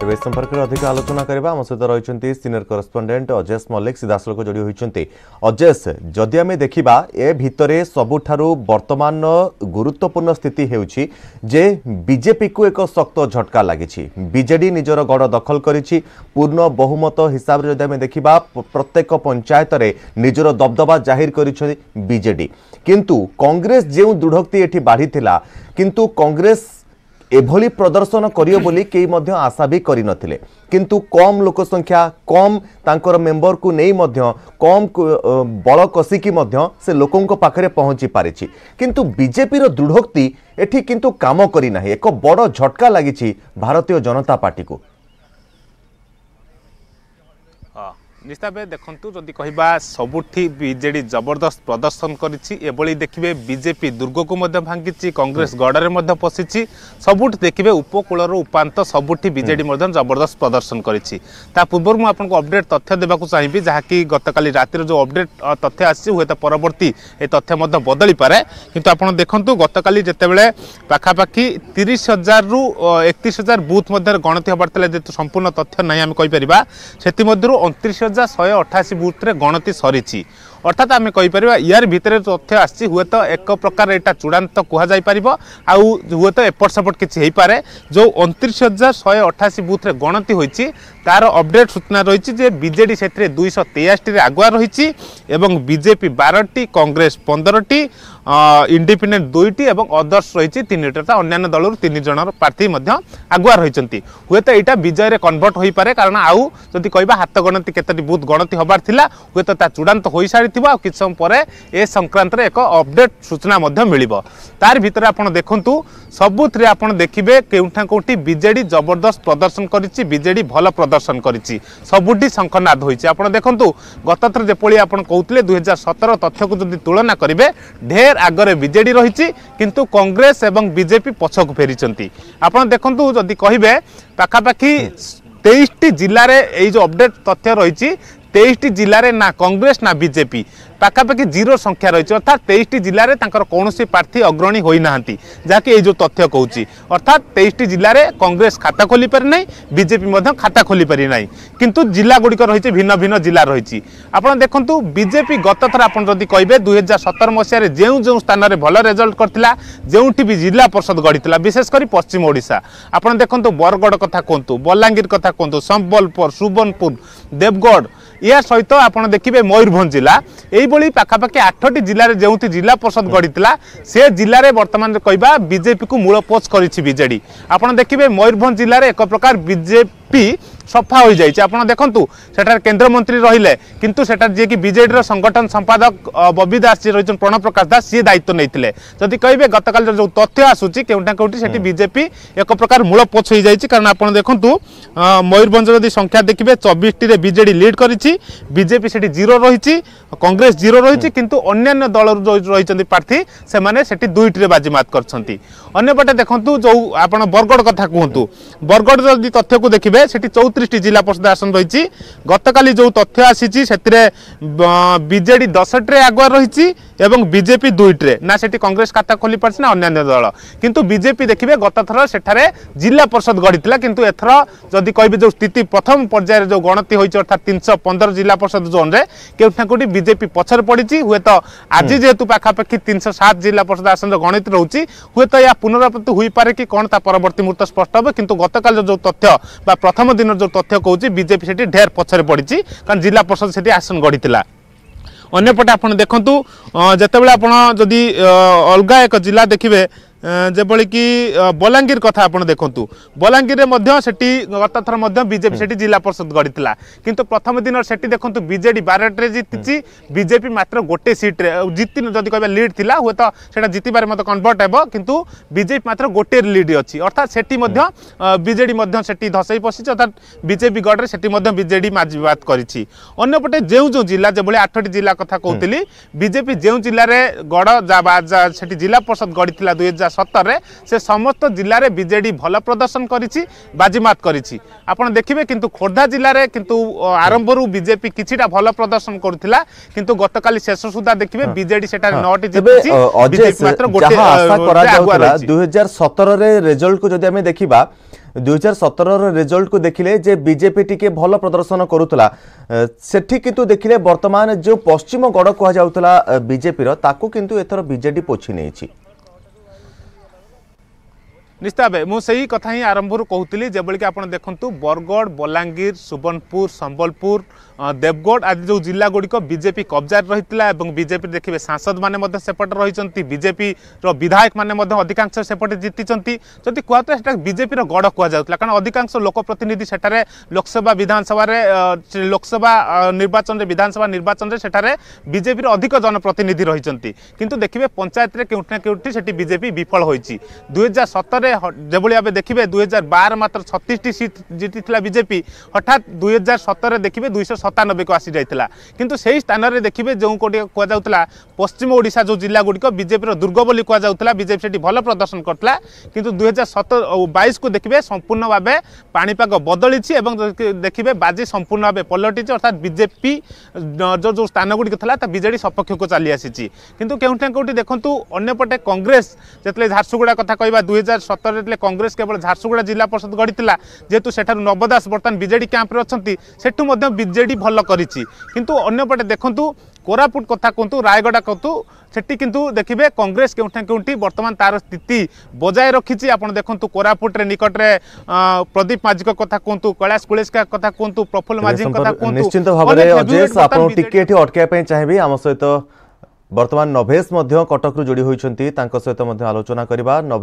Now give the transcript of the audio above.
ତେବେ ଏ ସମ୍ପର୍କରେ ଅଧିକ ଆଲୋଚନା କରିବା ଆମ ସହିତ ରହିଛନ୍ତି ସିନିୟର କରସ୍ପଣ୍ଡେଣ୍ଟ ଅଜେଶ ମଲ୍ଲିକ ସିଧାସଳଖ ଯୋଡ଼ି ହୋଇଛନ୍ତି ଅଜେଶ ଯଦି ଆମେ ଦେଖିବା ଏ ଭିତରେ ସବୁଠାରୁ ବର୍ତ୍ତମାନ ଗୁରୁତ୍ୱପୂର୍ଣ୍ଣ ସ୍ଥିତି ହେଉଛି ଯେ ବିଜେପିକୁ ଏକ ଶକ୍ତ ଝଟକା ଲାଗିଛି ବିଜେଡି ନିଜର ଗଡ଼ ଦଖଲ କରିଛି ପୂର୍ଣ୍ଣ ବହୁମତ ହିସାବରେ ଯଦି ଆମେ ଦେଖିବା ପ୍ରତ୍ୟେକ ପଞ୍ଚାୟତରେ ନିଜର ଦବଦବା ଜାହିର କରିଛନ୍ତି ବିଜେଡି କିନ୍ତୁ କଂଗ୍ରେସ ଯେଉଁ ଦୃଢ଼ୋକ୍ତି ଏଠି ବାଢ଼ିଥିଲା କିନ୍ତୁ କଂଗ୍ରେସ ଏଭଳି ପ୍ରଦର୍ଶନ କରିବ ବୋଲି କେହି ମଧ୍ୟ ଆଶା ବି କରିନଥିଲେ କିନ୍ତୁ କମ୍ ଲୋକ ସଂଖ୍ୟା କମ୍ ତାଙ୍କର ମେମ୍ବରକୁ ନେଇ ମଧ୍ୟ କମ୍ ବଳ କଷିକି ମଧ୍ୟ ସେ ଲୋକଙ୍କ ପାଖରେ ପହଞ୍ଚି ପାରିଛି କିନ୍ତୁ ବିଜେପିର ଦୃଢ଼ୋକ୍ତି ଏଠି କିନ୍ତୁ କାମ କରିନାହିଁ ଏକ ବଡ଼ ଝଟକା ଲାଗିଛି ଭାରତୀୟ ଜନତା ପାର୍ଟିକୁ ନିଶାବେ ଦେଖନ୍ତୁ ଯଦି କହିବା ସବୁଠି ବିଜେଡ଼ି ଜବରଦସ୍ତ ପ୍ରଦର୍ଶନ କରିଛି ଏଭଳି ଦେଖିବେ ବିଜେପି ଦୁର୍ଗକୁ ମଧ୍ୟ ଭାଙ୍ଗିଛି କଂଗ୍ରେସ ଗଡ଼ରେ ମଧ୍ୟ ପଶିଛି ସବୁଠି ଦେଖିବେ ଉପକୂଳରୁ ଉପାନ୍ତ ସବୁଠି ବିଜେଡ଼ି ମଧ୍ୟ ଜବରଦସ୍ତ ପ୍ରଦର୍ଶନ କରିଛି ତା ପୂର୍ବରୁ ମୁଁ ଆପଣଙ୍କୁ ଅପଡେଟ୍ ତଥ୍ୟ ଦେବାକୁ ଚାହିଁବି ଯାହାକି ଗତକାଲି ରାତିର ଯେଉଁ ଅପଡେଟ୍ ତଥ୍ୟ ଆସିଛି ହୁଏତ ପରବର୍ତ୍ତୀ ଏ ତଥ୍ୟ ମଧ୍ୟ ବଦଳିପାରେ କିନ୍ତୁ ଆପଣ ଦେଖନ୍ତୁ ଗତକାଲି ଯେତେବେଳେ ପାଖାପାଖି ତିରିଶ ହଜାରରୁ ଏକତିରିଶ ହଜାର ବୁଥ୍ ମଧ୍ୟରେ ଗଣତି ହେବାର ଥିଲା ଯେହେତୁ ସମ୍ପୂର୍ଣ୍ଣ ତଥ୍ୟ ନାହିଁ ଆମେ କହିପାରିବା ସେଥିମଧ୍ୟରୁ ଅଣତିରିଶ ହଜାର ଶହେ ଅଠାଅଶୀ ବୁଥ୍ରେ ଗଣତି ସରିଛି অর্থাৎ আমি কইপার ইয়ার ভিতরে তথ্য আসছে হুয়েত এক প্রকার এটা চূড়ান্ত কুহযাইপার আউ হুয়েত এপট সেপট কিছু হইপারে যে অনত্রিশ হাজার শহে অঠাশি বুথরে গণতি হয়েছে তার অপডেট সূচনা রয়েছে যে বিজেডি সেতরে দুইশহ তেয়াশটি আগুয়া রয়েছে এবং বিজেপি বারোটি কংগ্রেস পনেরোটি ইন্ডিপেন্ডেন্ট দুইটি এবং অদর্স রয়েছে তিনটি অর্থাৎ অন্যান্য দলর তিন জনের প্রার্থী আগুয়া রয়েছেন হুয়েত এটা বিজয়ের কনভর্ট হয়ে পড়ে কারণ আউ যদি কহা হাত গণতি কতটি বুথ গণতি হবার লা হুয়েত তা চূড়ান্ত হয়ে সারি সারিথিব আর কিছু সময় পরে এ সংক্রান্তরে এক অপডেট সূচনা মধ্যে মিলিব তার ভিতরে আপনার দেখন্তু সবুথে আপনার দেখবে কেউঠা কোটি বিজেডি জবরদস্ত প্রদর্শন করেছি বিজেডি ভাল প্রদর্শন করেছি সবুটি শঙ্খনাদ হয়েছে আপনার দেখুন গতথর যেপরি আপনার কৌলে দুই হাজার সতের তথ্যকে যদি তুলনা করবে ঢের আগরে বিজেডি রয়েছে কিন্তু কংগ্রেস এবং বিজেপি পছকু ফেরিছেন আপনার দেখুন যদি কহবে পাখাপাখি তেইশটি জেলার এই যে অপডেট তথ্য রয়েছে তেইশটি জেলায় না কংগ্রেস না বিজেপি পাখাপাখি জিরো সংখ্যা রয়েছে অর্থাৎ তেইশটি জেলায় তাঁর কৌশি প্রার্থী অগ্রণী হয়ে না যাকে এই যে তথ্য কৌছি অর্থাৎ তেইশটি জেলায় কংগ্রেস খাতা খোলি পারি না বিজেপি খাতা খোলি পারি না কিন্তু জেলাগুড়ি রয়েছে ভিন্ন ভিন্ন জেলা রয়েছে আপনার দেখুন বিজেপি গতথর আপনার যদি কে দুই হাজার সতের মশায় যে যে স্থানের ভালো রেজল্ট করে যেটি বি জেলা পরিষদ গড়ি বিশেষ করে পশ্চিম ওড়শা আপনার দেখুন বরগড় কথা কুহতু বলাঙ্গীর কথা কুহতু সম্বলপুর সুবর্ণপুর দেবগড় ଏହା ସହିତ ଆପଣ ଦେଖିବେ ମୟୂରଭଞ୍ଜ ଜିଲ୍ଲା ଏଇଭଳି ପାଖାପାଖି ଆଠଟି ଜିଲ୍ଲାରେ ଯେଉଁଠି ଜିଲ୍ଲା ପରିଷଦ ଗଢ଼ିଥିଲା ସେ ଜିଲ୍ଲାରେ ବର୍ତ୍ତମାନ କହିବା ବିଜେପିକୁ ମୂଳପୋଷ କରିଛି ବିଜେଡ଼ି ଆପଣ ଦେଖିବେ ମୟୂରଭଞ୍ଜ ଜିଲ୍ଲାରେ ଏକ ପ୍ରକାର ବିଜେପି পি ସଫା ହୋଇଯାଇଛି ଆପଣ ଦେଖନ୍ତୁ ସେଠାରେ କେନ୍ଦ୍ରମନ୍ତ୍ରୀ ରହିଲେ କିନ୍ତୁ ସେଠାରେ ଯିଏକି ବିଜେଡ଼ିର ସଂଗଠନ ସମ୍ପାଦକ ବବି ଦାସ ଯିଏ ରହିଛନ୍ତି ପ୍ରଣବ ପ୍ରକାଶ ଦାସ ସିଏ ଦାୟିତ୍ୱ ନେଇଥିଲେ ଯଦି କହିବେ ଗତକାଲିର ଯେଉଁ ତଥ୍ୟ ଆସୁଛି କେଉଁଠି ନା କେଉଁଠି ସେଠି ବିଜେପି ଏକ ପ୍ରକାର ମୂଳ ପୋଛ ହୋଇଯାଇଛି କାରଣ ଆପଣ ଦେଖନ୍ତୁ ମୟୂରଭଞ୍ଜ ଯଦି ସଂଖ୍ୟା ଦେଖିବେ ଚବିଶଟିରେ ବିଜେଡ଼ି ଲିଡ୍ କରିଛି ବିଜେପି ସେଠି ଜିରୋ ରହିଛି କଂଗ୍ରେସ ଜିରୋ ରହିଛି କିନ୍ତୁ ଅନ୍ୟାନ୍ୟ ଦଳରୁ ରହିଛନ୍ତି ପ୍ରାର୍ଥୀ ସେମାନେ ସେଠି ଦୁଇଟିରେ ବାଜିମାତ କରିଛନ୍ତି ଅନ୍ୟପଟେ ଦେଖନ୍ତୁ ଯେଉଁ ଆପଣ ବରଗଡ଼ କଥା କୁହନ୍ତୁ ବରଗଡ଼ର ଯଦି ତଥ୍ୟକୁ ଦେଖିବେ ରେ ସେଠି ଚଉତିରିଶଟି ଜିଲ୍ଲା ପରିଷଦ ଆସନ ରହିଛି ଗତକାଲି ଯେଉଁ ତଥ୍ୟ ଆସିଛି ସେଥିରେ ବିଜେଡ଼ି ଦଶଟିରେ ଆଗୁଆ ରହିଛି ଏବଂ ବିଜେପି ଦୁଇଟିରେ ନା ସେଠି କଂଗ୍ରେସ ଖାତା ଖୋଲିପାରିଛି ନା ଅନ୍ୟାନ୍ୟ ଦଳ କିନ୍ତୁ ବିଜେପି ଦେଖିବେ ଗତଥର ସେଠାରେ ଜିଲ୍ଲା ପରିଷଦ ଗଢ଼ିଥିଲା କିନ୍ତୁ ଏଥର ଯଦି କହିବେ ଯେଉଁ ସ୍ଥିତି ପ୍ରଥମ ପର୍ଯ୍ୟାୟରେ ଯେଉଁ ଗଣତି ହୋଇଛି ଅର୍ଥାৎ ତିନିଶହ ପନ୍ଦର ଜିଲ୍ଲା ପରିଷଦ ଜୋନ୍ରେ କେଉଁଠି ନା କେଉଁଠି ବିଜେପି ପଛରେ ପଡ଼ିଛି ହୁଏତ ଆଜି ଯେହେତୁ ପାଖାପାଖି ତିନିଶହ ସାତ ଜିଲ୍ଲା ପରିଷଦ ଆସନରେ ଗଣିତ ରହୁଛି ହୁଏତ ଏହା ପୁନରାବୃତ୍ତି ହୋଇପାରେ କି କ'ଣ ତା ପରବର୍ତ୍ତୀ ମୁହୂର୍ତ୍ତ ସ୍ପଷ୍ଟ ହେବ କିନ୍ତୁ ଗତକାଲିର ଯେଉଁ ତଥ୍ୟ ବା প্রথম দিনর যে তথ্য কৌছি বিজেপি সেটি ঢের পছরে পড়ছে কারণ জেলা পরিষদ সেটি আসন গড়ি অন্যপটে আপনার দেখুন যেতবে আপনার যদি অলগা এক জেলা দেখবে ଯେଭଳିକି ବଲାଙ୍ଗୀର କଥା ଆପଣ ଦେଖନ୍ତୁ ବଲାଙ୍ଗୀରରେ ମଧ୍ୟ ସେଠି ଗତଥର ମଧ୍ୟ ବିଜେପି ସେଠି ଜିଲ୍ଲା ପରିଷଦ ଗଢ଼ିଥିଲା କିନ୍ତୁ ପ୍ରଥମ ଦିନରେ ସେଠି ଦେଖନ୍ତୁ ବିଜେଡ଼ି ବାରଟରେ ଜିତିଛି ବିଜେପି ମାତ୍ର ଗୋଟେ ସିଟ୍ରେ ଜିତି ଯଦି କହିବା ଲିଡ୍ ଥିଲା ହୁଏତ ସେଟା ଜିତିବାରେ ମଧ୍ୟ କନଭର୍ଟ ହେବ କିନ୍ତୁ ବିଜେପି ମାତ୍ର ଗୋଟିଏ ଲିଡ୍ ଅଛି ଅର୍ଥାତ୍ ସେଠି ମଧ୍ୟ ବିଜେଡ଼ି ମଧ୍ୟ ସେଠି ଧସେଇ ପଶିଛି ଅର୍ଥାତ୍ ବିଜେପି ଗଡ଼ରେ ସେଠି ମଧ୍ୟ ବିଜେଡ଼ି ମାଜିବାଦ କରିଛି ଅନ୍ୟପଟେ ଯେଉଁ ଯେଉଁ ଜିଲ୍ଲା ଯେଭଳି ଆଠଟି ଜିଲ୍ଲା କଥା କହୁଥିଲି ବିଜେପି ଯେଉଁ ଜିଲ୍ଲାରେ ଗଡ଼ ସେଠି ଜିଲ୍ଲା ପରିଷଦ ଗଢ଼ିଥିଲା ଦୁଇ ହଜାର ସତରରେ ସେ ସମସ୍ତ ଜିଲ୍ଲାରେ ବିଜେଡ଼ି ଭଲ ପ୍ରଦର୍ଶନ କରିଛି ବାଜିମାତ କରିଛି ଆପଣ ଦେଖିବେ କିନ୍ତୁ ଖୋର୍ଦ୍ଧା ଜିଲ୍ଲାରେ କିନ୍ତୁ ଆରମ୍ଭରୁ ବିଜେପି କିଛିଟା ଭଲ ପ୍ରଦର୍ଶନ କରୁଥିଲା କିନ୍ତୁ ଗତକାଲି ଶେଷ ସୁଦ୍ଧା ଦେଖିବେ ବିଜେଡି ସେଠାରେ ନଅଟି ଜିତିଛି ସତରରେ ରେଜଲ୍ଟକୁ ଯଦି ଆମେ ଦେଖିବା ଦୁଇ ହଜାର ସତରର ରେଜଲ୍ଟକୁ ଦେଖିଲେ ଯେ ବିଜେପି ଟିକେ ଭଲ ପ୍ରଦର୍ଶନ କରୁଥିଲା ସେଠି କିନ୍ତୁ ଦେଖିଲେ ବର୍ତ୍ତମାନ ଯେଉଁ ପଶ୍ଚିମ ଗଡ଼ କୁହାଯାଉଥିଲା ବିଜେପିର ତାକୁ କିନ୍ତୁ ଏଥର ବିଜେଡି ପୋଛି ନେଇଛି ନିସ୍ତାବେ ମୁଁ ସେହି କଥା ହିଁ ଆରମ୍ଭରୁ କହୁଥିଲି ଯେଭଳିକି ଆପଣ ଦେଖନ୍ତୁ ବରଗଡ଼ ବଲାଙ୍ଗୀର ସୁବର୍ଣ୍ଣପୁର ସମ୍ବଲପୁର ଦେବଗଡ଼ ଆଦି ଯେଉଁ ଜିଲ୍ଲାଗୁଡ଼ିକ ବିଜେପି କବ୍ଜାରେ ରହିଥିଲା ଏବଂ ବିଜେପି ଦେଖିବେ ସାଂସଦମାନେ ମଧ୍ୟ ସେପଟେ ରହିଛନ୍ତି ବିଜେପିର ବିଧାୟକମାନେ ମଧ୍ୟ ଅଧିକାଂଶ ସେପଟେ ଜିତିଛନ୍ତି ଯଦି କୁହାଯାଏ ସେଟା ବିଜେପିର ଗଡ଼ କୁହାଯାଉଥିଲା କାରଣ ଅଧିକାଂଶ ଲୋକପ୍ରତିନିଧି ସେଠାରେ ଲୋକସଭା ବିଧାନସଭାରେ ଲୋକସଭା ନିର୍ବାଚନରେ ବିଧାନସଭା ନିର୍ବାଚନରେ ସେଠାରେ ବିଜେପିର ଅଧିକ ଜନପ୍ରତିନିଧି ରହିଛନ୍ତି କିନ୍ତୁ ଦେଖିବେ ପଞ୍ଚାୟତରେ କେଉଁଠି ନା କେଉଁଠି ସେଠି ବିଜେପି ବିଫଳ ହୋଇଛି ଦୁଇହଜାର ସତରରେ যেভাবে আপনি দেখবে দুই হাজার বার মাত্র ছত্রিশটি সিট জিতি বিজেপি হঠাৎ দুই হাজার সতেরে দেখবে দুইশহ সতানবেকে আসি যাই কিন্তু সেই স্থানরে দেখবে যে কুযাওয়া পশ্চিম ওড়শা যে জেলাগুড়ি বিজেপির দুর্গ বলে কুযাওয়া বিজেপি সেটি ভালো প্রদর্শন করা কিন্তু দুই হাজার বাইশ কু দেখবে সম্পূর্ণভাবে পাপাগ বদলিছি এবং দেখবে বাজি সম্পূর্ণভাবে ভাবে পলটিছে অর্থাৎ বিজেপি যে স্থানগুড়ি লা তা বিজেডি সপক্ষক চালি আসিছি কিন্তু কেউটি না কেউটি দেখুন অন্যপটে কংগ্রেস যেতে ঝারসুগুড়া কথা কহা দুই হাজার ସତରରେ ଯେତେବେଳେ କଂଗ୍ରେସ କେବଳ ଝାରସୁଗୁଡ଼ା ଜିଲ୍ଲା ପରିଷଦ ଗଢ଼ିଥିଲା ଯେହେତୁ ସେଠାରୁ ନବ ଦାସ ବର୍ତ୍ତମାନ ବିଜେଡ଼ି କ୍ୟାମ୍ପରେ ଅଛନ୍ତି ସେଠୁ ମଧ୍ୟ ବିଜେଡ଼ି ଭଲ କରିଛି କିନ୍ତୁ ଅନ୍ୟପଟେ ଦେଖନ୍ତୁ କୋରାପୁଟ କଥା କୁହନ୍ତୁ ରାୟଗଡ଼ା କୁହନ୍ତୁ ସେଠି କିନ୍ତୁ ଦେଖିବେ କଂଗ୍ରେସ କେଉଁଠି କେଉଁଠି ବର୍ତ୍ତମାନ ତା'ର ସ୍ଥିତି ବଜାୟ ରଖିଛି ଆପଣ ଦେଖନ୍ତୁ କୋରାପୁଟରେ ନିକଟରେ ପ୍ରଦୀପ ମାଝୀଙ୍କ କଥା କୁହନ୍ତୁ କୈଳାସ କୁଳେଶଙ୍କ କଥା କୁହନ୍ତୁ ପ୍ରଫୁଲ୍ଲ ମାଝୀଙ୍କ କଥା କୁହନ୍ତୁ ନିଶ୍ଚିନ୍ତ ଭାବରେ ଆପଣ ଟିକେ ଏଠି ଅଟକାଇବା ପାଇଁ ଚାହିଁବି ଆମ ସହିତ ବର୍ତ୍ତମାନ ନଭେଶ ମଧ୍ୟ କଟକରୁ ଯୋଡ଼ି ହୋଇଛନ୍ତି ତାଙ୍କ ସହିତ ମଧ୍ୟ ଆଲୋଚନା କରିବା